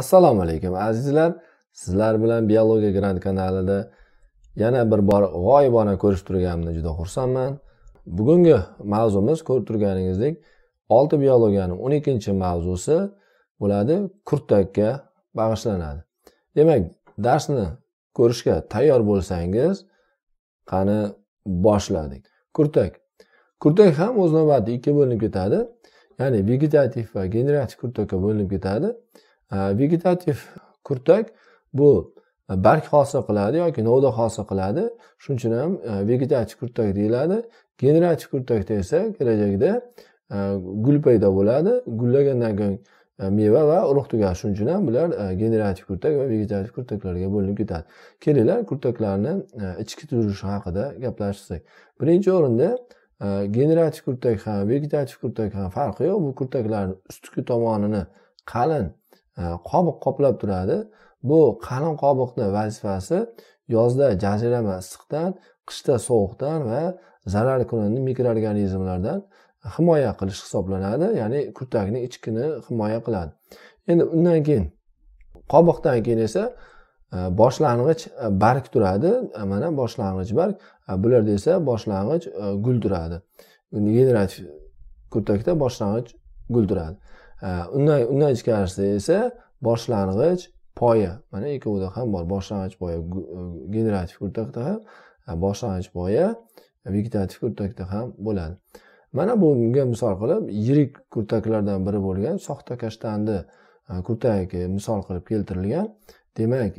assalomu alaykum azizlar sizlar bilan biologiya grant kanalida yana bir bor g'oyibona ko'rishib turganimdan juda xursandman bugungi mavzumiz ko'rib turganingizdek olti biologiyani o'n ikkinchi mavzusi bo'ladi kurtakka bag'ishlanadi demak darsni ko'rishga tayyor bo'lsangiz qani boshladik kurtak kurtak ham o'z navbatida ikkiga bo'linib ketadi ya'ni vegetativ va generativ kurtakka bo'linib ketadi Э, vegetativ kurtak bu e, barg hosil qiladi yoki novda hosil qiladi shuning uchun ham e, vegetativ kurtak deyiladi generativ kurtakda esa kelajakda e, gul paydo bo'ladi gullagandan keyin meva va urug' tugadi shuning uchun ham bular generativ kurtak va vegetativ kurtaklarga bo'linib ketadi kelinglar kurtaklarni ichki tuzilishi haqida gaplashsak birinchi o'rinda generativ kurtak ham vegetativ kurtak ham farqi yo'q bu kurtaklarni ustki tomonini qalin Э, qobiq qoplab turadi bu qalin qobiqni vazifasi yozda jazirama issiqdan qishda sovuqdan va zarar ko'rinadigan mikroorganizmlardan himoya qilish hisoblanadi ya'ni kurtakni ichkini himoya qiladi endi undan keyin qobiqdan keyin esa e, boshlang'ich e, barg turadi e, mana boshlang'ich barg bularda esa boshlang'ich gul turadi generativ kurtakda boshlang'ich gul turadi undan undan ichkarisida esa boshlang'ich poya mana ikkovida ham bor boshlang'ich poya e, generativ kurtakda ham boshlang'ich poya vegetativ kurtakda ham bo'ladi mana bunga misol qilib yirik kurtaklardan biri bo'lgan soxta kashtanni kurtagi e, misol qilib keltirilgan demak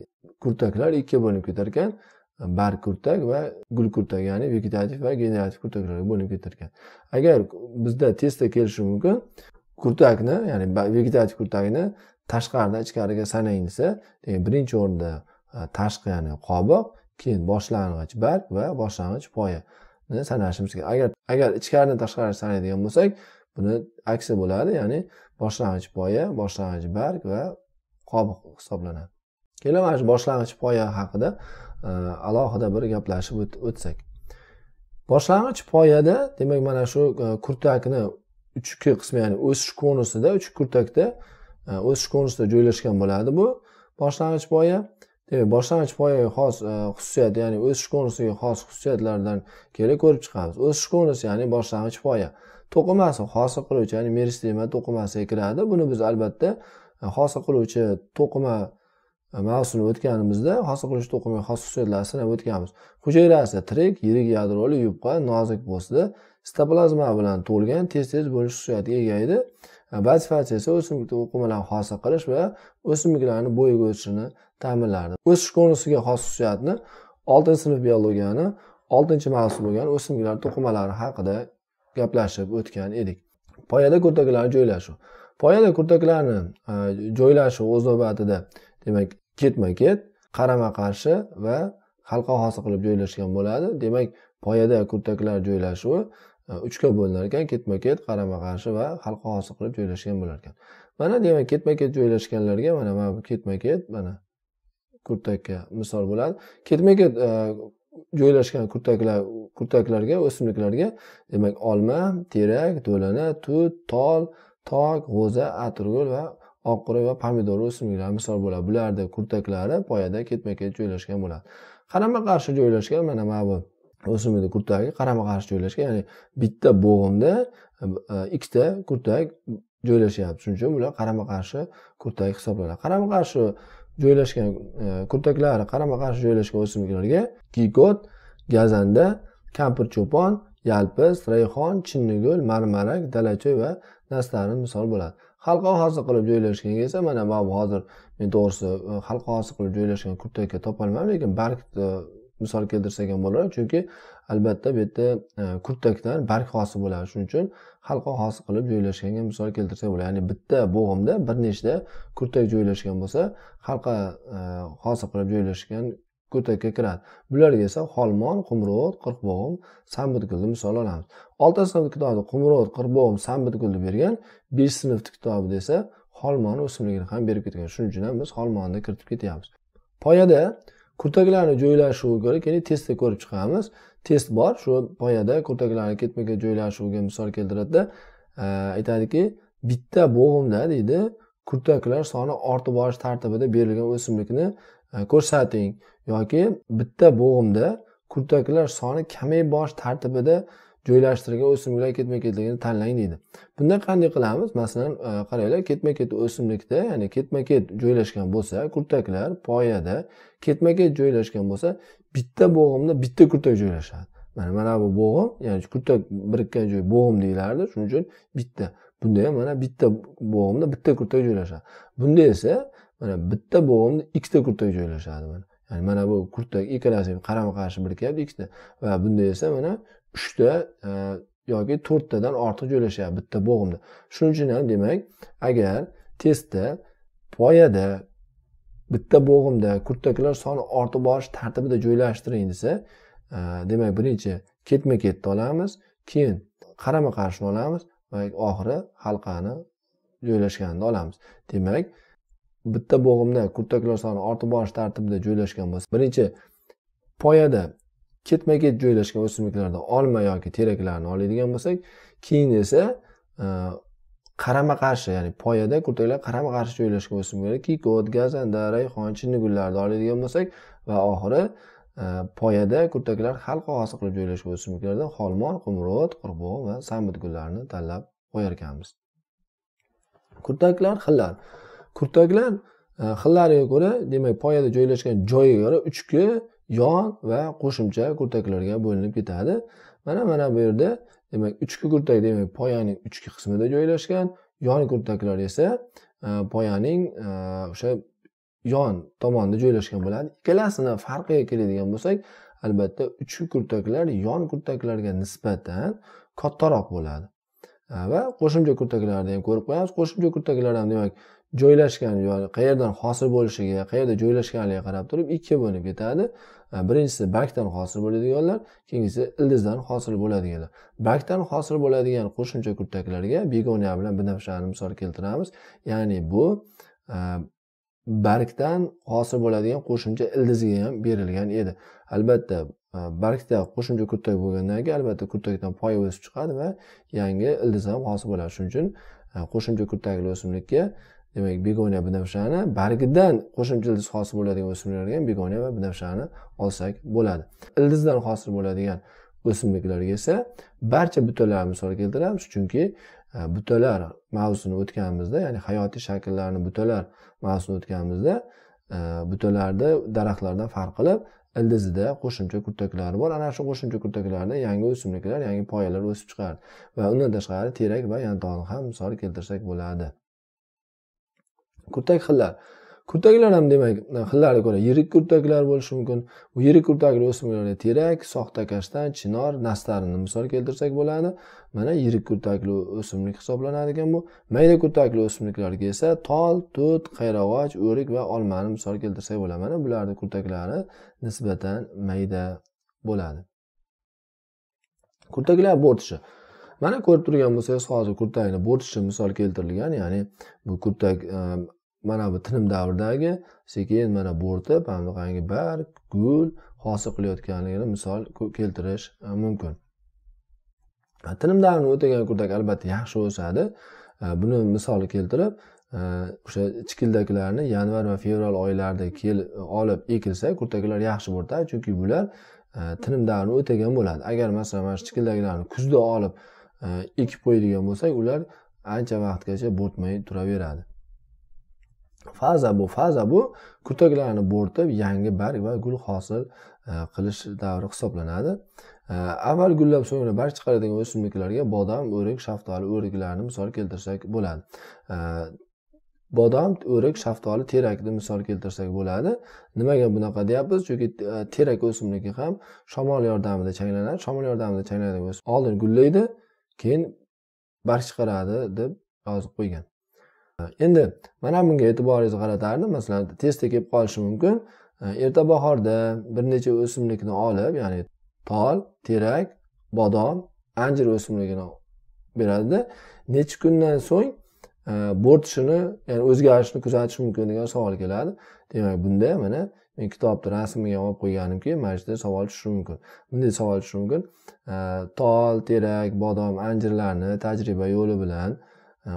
kurtaklar ikkiga bo'linib ketar ekan barg kurtak va gul kurtak ya'ni vegetativ va generativ kurtaklarga bo'linib ketar ekan agar bizda tezda kelishi mumkin kurtakni ya'ni vegetativ kurtakni tashqaridan ichkariga sanang sanayilsa e, birinchi o'rinda e, tashqi ya'ni qobiq keyin boshlang'ich barg va boshlang'ich poyani sanashimiz kerak agar agar ichkaridan tashqariga sanaydigan bo'lsak buni aksi bo'ladi ya'ni boshlang'ich poya boshlang'ich barg va qobiq hisoblanadi keling mana shu boshlang'ich poya haqida e, alohida bir gaplashib o'tsak boshlang'ich poyada demak mana shu kurtakni uchki qismi ya'ni o'sish konusida uch kurtakda e, o'sish konusida joylashgan bo'ladi bu boshlang'ich poya demak boshlang'ich poyaga xos e, xususiyat ya'ni o'sish konusiga xos xususiyatlardan kelib ko'rib chiqamiz o'sish konusi ya'ni boshlang'ich poya to'qimasi hosil qiluvchi ya'ni meristema to'qimasiga kiradi buni biz albatta e, hosil qiluvchi to'qima mavsumi o'tganimizda hosil qiluvchi to'qimaga xos xususiyatlarni sinab o'tganmiz hujayrasi tirik yirik yadroli yupqa nozik po'sti sitoplazma bilan to'lgan tez tez bo'lish xususiyatiga ega edi vazifasi esa o'simlikni o'qimalarni hosil qilish va o'simliklarni bo'yiga o'sishini ta'minlardi o'sish konusiga xos xususiyatni oltinchi sinf biologiyani oltinchi mavsum bo'lgan o'simliklar to'qimalari haqida gaplashib o'tgan edik poyada kurtaklarni joylashuv poyada kurtaklarni e, joylashuv o'z navbatida demak ketma ket qarama qarshi va halqa hosil qilib joylashgan bo'ladi demak poyada kurtaklar joylashuvi uchga bo'linar ekan ketma ket qarama qarshi va halqa hosil qilib joylashgan bo'lar ekan mana demak ketma ket joylashganlarga mana mana bu ketma ket mana kurtakka misol bo'ladi ketma ket e, joylashgan kurtaklar kurtaklarga o'simliklarga demak olma terak do'lana tut tol tok g'o'za atirgul va oq va pomidor o'simliklari misol bo'ladi bularni kurtaklari poyada ketma ket joylashgan bo'ladi qarama qarshi joylashgan mana mana bu o'simlikni kurtagi qarama qarshi joylashgan ya'ni bitta bo'g'imda e, e, ikkita kurtak joylashyapti shuning uchun bular qarama qarshi kurtak hisoblanadi qarama qarshi joylashgan e, kurtaklari qarama qarshi joylashgan o'simliklarga gikot gazanda kampir cho'pon yalpiz rayhon chinnigul marmarak dalachoy va nastarin misol bo'ladi halqa hosil qilib joylashgan esa mana man hozir men to'g'risi halqa hosil qilib joylashgan kurtakka topolmadim lekin bargni misol keltirsak ham bo'ladi chunki albatta bu yerda e, kurtakdan barg hosil bo'ladi shuning uchun halqa hosil qilib joylashganga misol keltirsak bo'ladi ya'ni bitta bo'g'imda bir nechta kurtak joylashgan bo'lsa halqa e, hosil qilib joylashgan kurtakka kiradi bularga esa holmon qumrot qirqbo'g'im sambitgulni misol olamiz oltinchi sinf kitobida qumrot qirqbo'g'im sambitgulni bergan beshinchi sinfni kitobida esa holmon o'simligini ham berib ketgan shuning uchun ham biz holmonni kiritib ketyapmiz poyada kurtaklarni joylashuvi ko'ra keyin testda ko'rib chiqamiz test bor shu poyada kurtaklarni ketma ket joylashuviga misol keltiradida e, aytadiki bitta bo'g'imda deydi kurtaklar soni ortib borish tartibida berilgan o'simlikni e, ko'rsating yoki bitta bo'g'imda kurtaklar soni kamayib borish tartibida joylashtirgan o'simliklar ketma ketligini tanlang deydi bunda qanday qilamiz masalan e, qaranglar ketma ket o'simlikda ya'ni ketma ket joylashgan bo'lsa kurtaklar poyada ketma ket joylashgan bo'lsa bitta bo'g'imda bitta kurtak joylashadi mana mana bu bo'g'im ya'ni kurtak birikkan joy bo'g'im deyilardi shuning uchun bitta bunda ham mana bitta bo'g'imda bitta kurtak joylashadi bunda esa mana bitta bo'g'imda ikkita kurtak joylashadi mana ya'ni mana bu kurtak ikkalasi qarama qarshi birikyapti ikkita va bunda esa mana uchta e, yoki to'rttadan ortiq joylashyapti bitta bo'g'imda shuning uchun ham demak agar testda poyada bitta bo'g'imda kurtaklar soni ortib borish tartibida joylashtiring desa e, demak birinchi ketma ketni olamiz keyin qarama qarshini olamiz va oxiri halqani joylashganini olamiz demak bitta bo'g'imda kurtaklar soni ortib borish tartibida joylashgan bo'lsa birinchi poyada ketma ket joylashgan o'simliklardan olma yoki teraklarni oladigan bo'lsak keyin esa e, qarama qarshi ya'ni poyada kurtaklar qarama qarshi joylashgan o'simliklar kikot gazanda rayhon chinnigullarni oladigan bo'lsak va oxiri e, poyada kurtaklar halqa hosil qilib joylashgan o'simliklardan xolmon qumrot qurbon va sambit gullarini tanlab qo'yar ekanmiz kurtaklar xillar kurtaklar e, xillariga ko'ra demak poyada joylashgan joyiga ko'ra uchki yon va qo'shimcha kurtaklarga bo'linib ketadi mana mana bu yerda demak ichki kurtak demak poyaning ichki qismida joylashgan yon kurtaklar esa e, poyaning e, o'sha yon tomonida joylashgan bo'ladi ikkalasini farqiga keladigan bo'lsak albatta uchki kurtaklar yon kurtaklarga nisbatan kattaroq bo'ladi e, va qo'shimcha kurtaklarni ham ko'rib qo'yamiz qo'shimcha kurtaklar ham demak joylashgan ya'ni qayerdan hosil bo'lishiga qayerda joylashganligiga qarab turib ikkiga bo'linib ketadi e, birinchisi bakdan hosil bo'ladiganlar keyingisi ildizdan hosil bo'ladiganlar bakdan hosil bo'ladigan qo'shimcha kurtaklarga begoniya bilan binafshani misol keltiramiz ya'ni bu e, bargdan hosil bo'ladigan qo'shimcha ildizga ham berilgan edi albatta e, bargda qo'shimcha kurtak bo'lgandan keyin albatta kurtakdan poya o'sib chiqadi va yangi ildiz ham hosil bo'ladi shuning uchun qo'shimcha kurtakli o'simlikka demak begona binafshani bargidan qo'shimcha ildiz hosil bo'ladigan o'simliklarga ham begoniya va binafshani olsak bo'ladi ildizdan hosil bo'ladigan o'simliklarga esa barcha butalarni misol keltiramiz chunki e, butalar mavzusini o'tganimizda ya'ni hayotiy shakllarni butalar mavzusini o'tganimizda e, butalarni daraxtlardan farq qilib ildizida qo'shimcha kurtaklari bor ana shu qo'shimcha kurtaklardan yangi o'simliklar yangi poyalar o'sib chiqadi va undan tashqari terak va yantog'ni ham misol keltirsak bo'ladi kurtak xillari kurtaklar ham demak xillariga ko'ra yirik kurtaklar bo'lishi mumkin bu yirik kurtakli o'simliklarga terak soxta kashtan chinor nastarini misol keltirsak bo'ladi mana yirik kurtakli o'simlik hisoblanar ekan bu mayda kurtakli o'simliklarga esa tol tut qayrag'och o'rik va olmani misol keltirsak bo'ladi mana bularni kurtaklari nisbatan mayda bo'ladi kurtaklar bo'rtishi mana ko'rib turgan bo'lsangiz hozir kurtakni bo'rtishi misol keltirilgan ya'ni bu kurtak ehm, mana bu tinim davridagi sekin mana bo'rti bunaqangi barg gul hosil qilayotganligini misol keltirish e, mumkin tinim davrini o'tagan kurtak albatta yaxshi o'sadi e, buni misol keltirib e, o'sha chikildaklarni yanvar va fevral oylarida kel olib ekilsa kurtaklar yaxshi bo'ladi chunki bular tinim davrini o'tagan bo'ladi agar masalan mana shu chikildaklarni kuzda olib ekib qo'yadigan bo'lsak ular ancha vaqtgacha bo'rtmay turaveradi faza bu faza bu kurtaklarni bo'rtib yangi barg va gul hosil e, qilish davri hisoblanadi e, avval gullab so'ngra barg chiqaradigan o'simliklarga bodom o'rik shaftoli o'riklarni misol keltirsak bo'ladi e, bodom o'rik shaftoli terakni misol keltirsak bo'ladi nimaga bunaqa deyapmiz chunki terak o'simligi ham shamol yordamida changlanadi shamol yordamida changlanadigan oldin gullaydi keyin barg chiqaradi deb yozib qo'ygan endi mana bunga e'tiboringizni qaratardim masalan tezda kelib qolishi mumkin e, erta bahorda bir necha o'simlikni olib ya'ni tol terak bodom anjir o'simligini beradida necha kundan so'ng e, bo'rtishini ya'ni o'zgarishini kuzatish mumkin degan savol keladi demak bunda mana men kitobni rasmiga olib qo'yganimki mana shu yerda savol tushishi mumkin bunday savol tushishi mumkin e, tol terak bodom anjirlarni tajriba yo'li bilan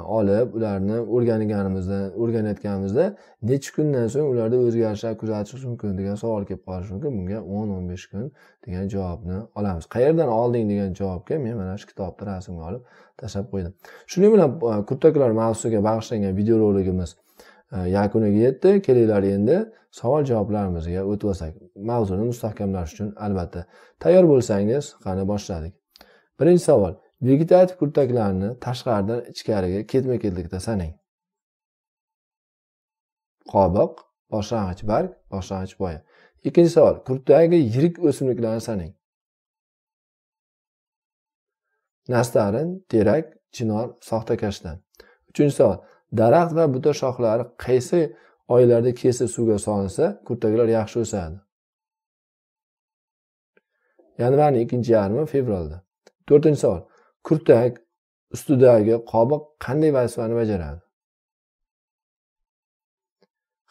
olib ularni o'rganganimizda o'rganayotganimizda necha kundan so'ng ularda o'zgarishlar kuzatish mumkin degan savol kelib qolishi mumkin bunga o'n o'n besh kun degan javobni olamiz qayerdan olding degan javobga men mana shu kitobni rasmga olib tashlab qo'ydim shuning bilan e, kurtaklar mavzusiga bag'ishlangan videoroligimiz e, yakuniga yetdi kelinglar endi savol javoblarimizga o'tib olsak mavzuni mustahkamlash uchun albatta tayyor bo'lsangiz qani boshladik birinchi savol vegetativ kurtaklarni tashqaridan ichkariga ketma ketlikda sanang qobiq boshlang'ich barg boshlang'ich boya ikkinchi savol kurtdagi yirik o'simliklarni sanang nastarin terak chinor soxta kashtan uchinchi savol daraxt va buta shoxlari qaysi oylarda kesib suvga solinsa kurtaklar yaxshi o'sadi yanvarning ikkinchi yarmi fevralda to'rtinchi savol kurtak ustidagi qobiq qanday vazifani bajaradi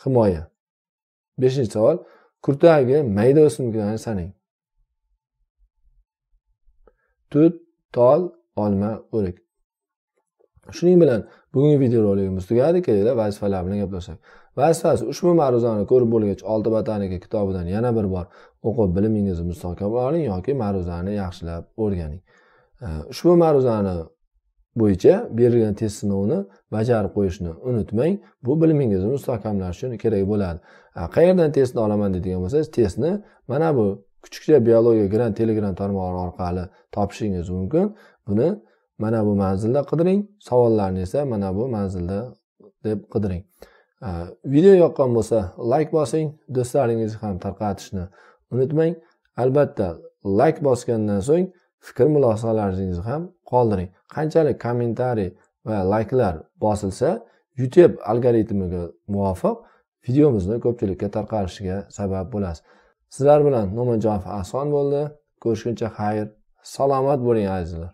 himoya beshinchi savol kurtagi mayda o'simliklarni sanang tut tol olma o'rik shuning bilan bugungi videorolikimiz tugadi kelinglar vazifalar bilan gaplashsak vazifasi ushbu ma'ruzani ko'rib bo'lgach olti botanika kitobidan yana bir bor o'qib bilimingizni oling yoki ma'ruzani yaxshilab o'rganing Э, ushbu ma'ruzani bo'yicha berilgan test sinovini bajarib qo'yishni unutmang bu bilimingizni mustahkamlash uchun kerak bo'ladi qayerdan testni olaman deydigan bo'lsangiz testni mana bu kichikcha biologiya grant telegram tarmog'i orqali topishingiz mumkin buni mana bu manzilda qidiring savollarni esa mana bu manzilda deb qidiring video yoqqan bo'lsa layk bosing do'stlaringizga ham tarqatishni unutmang albatta layk bosgandan so'ng fikr mulohazalaringizni ham qoldiring qanchalik kommentariy va layklar bosilsa youtube algoritmiga muvofiq videomizni ko'pchilikka tarqalishiga sabab bo'lasiz sizlar bilan no'majonov ahson bo'ldi ko'rishguncha xayr salomat bo'ling azizlar